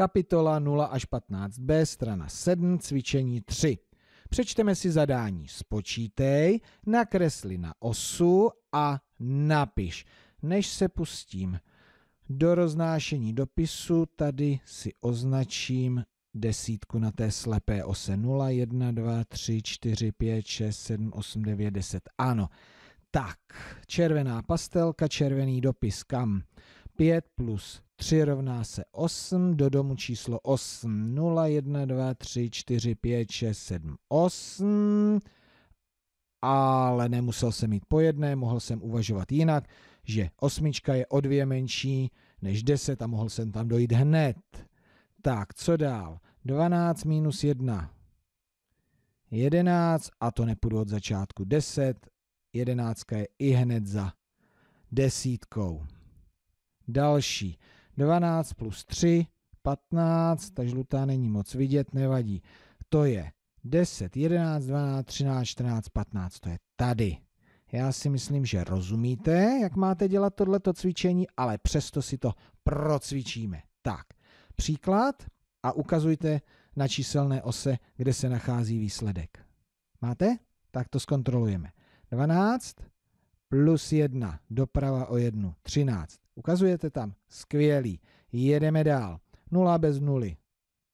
Kapitola 0 až 15b, strana 7, cvičení 3. Přečteme si zadání. Spočítej, nakresli na osu a napiš. Než se pustím do roznášení dopisu, tady si označím desítku na té slepé ose 0, 1, 2, 3, 4, 5, 6, 7, 8, 9, 10. Ano. Tak, červená pastelka, červený dopis kam? 5 plus 3 rovná se 8, do domu číslo 8, 0, 1, 2, 3, 4, 5, 6, 7, 8, ale nemusel jsem mít po jedné, mohl jsem uvažovat jinak, že osmička je o dvě menší než 10 a mohl jsem tam dojít hned. Tak, co dál? 12 minus 1, 11 a to nepůjdu od začátku 10, 11 je i hned za desítkou. Další. 12 plus 3, 15, ta žlutá není moc vidět, nevadí. To je 10, 11, 12, 13, 14, 15, to je tady. Já si myslím, že rozumíte, jak máte dělat tohleto cvičení, ale přesto si to procvičíme. Tak, příklad a ukazujte na číselné ose, kde se nachází výsledek. Máte? Tak to zkontrolujeme. 12, plus 1, doprava o 1, 13. Ukazujete tam, skvělý, jedeme dál, 0 bez 0.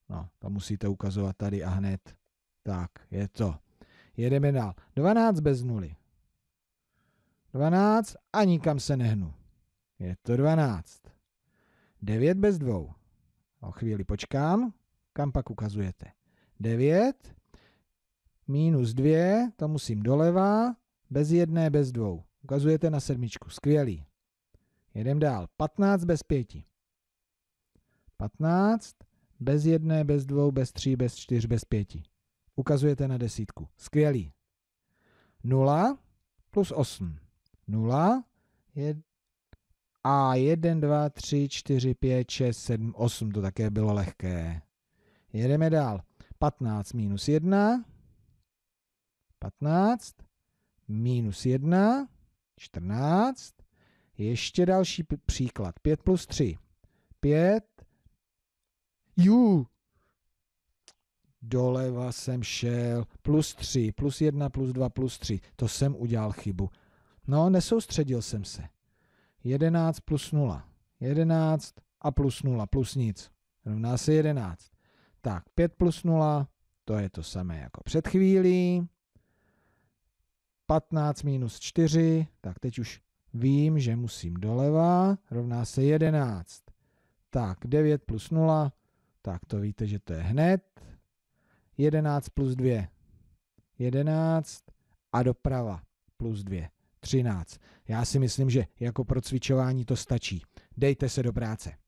No, to musíte ukazovat tady a hned. Tak, je to. Jedeme dál. 12 bez 0. 12 a nikam se nehnu. Je to 12. 9 bez 2. O chvíli počkám. Kam pak ukazujete? 9 minus 2, to musím doleva, bez 1, bez 2. Ukazujete na sedmičku. Skvělý. Jedem dál. 15 bez pěti. 15 bez jedné, bez dvou, bez tří, bez čtyř, bez pěti. Ukazujete na desítku. Skvělý. 0 plus 8. 0 je a 1, 2, 3, 4, 5, 6, 7, 8. To také bylo lehké. Jedeme dál. 15 minus 1. 15 minus 1 14. Ještě další příklad. 5 plus 3. 5. Jú. Doleva jsem šel. Plus 3, plus 1, plus 2, plus 3. To jsem udělal chybu. No, nesoustředil jsem se. 11 plus 0. 11 a plus 0, plus nic. Rovná se 11. Tak, 5 plus 0, to je to samé jako před chvílí. 15 minus 4, tak teď už vím, že musím doleva, rovná se 11. Tak 9 plus 0, tak to víte, že to je hned. 11 plus 2, 11 a doprava plus 2, 13. Já si myslím, že jako pro cvičování to stačí. Dejte se do práce.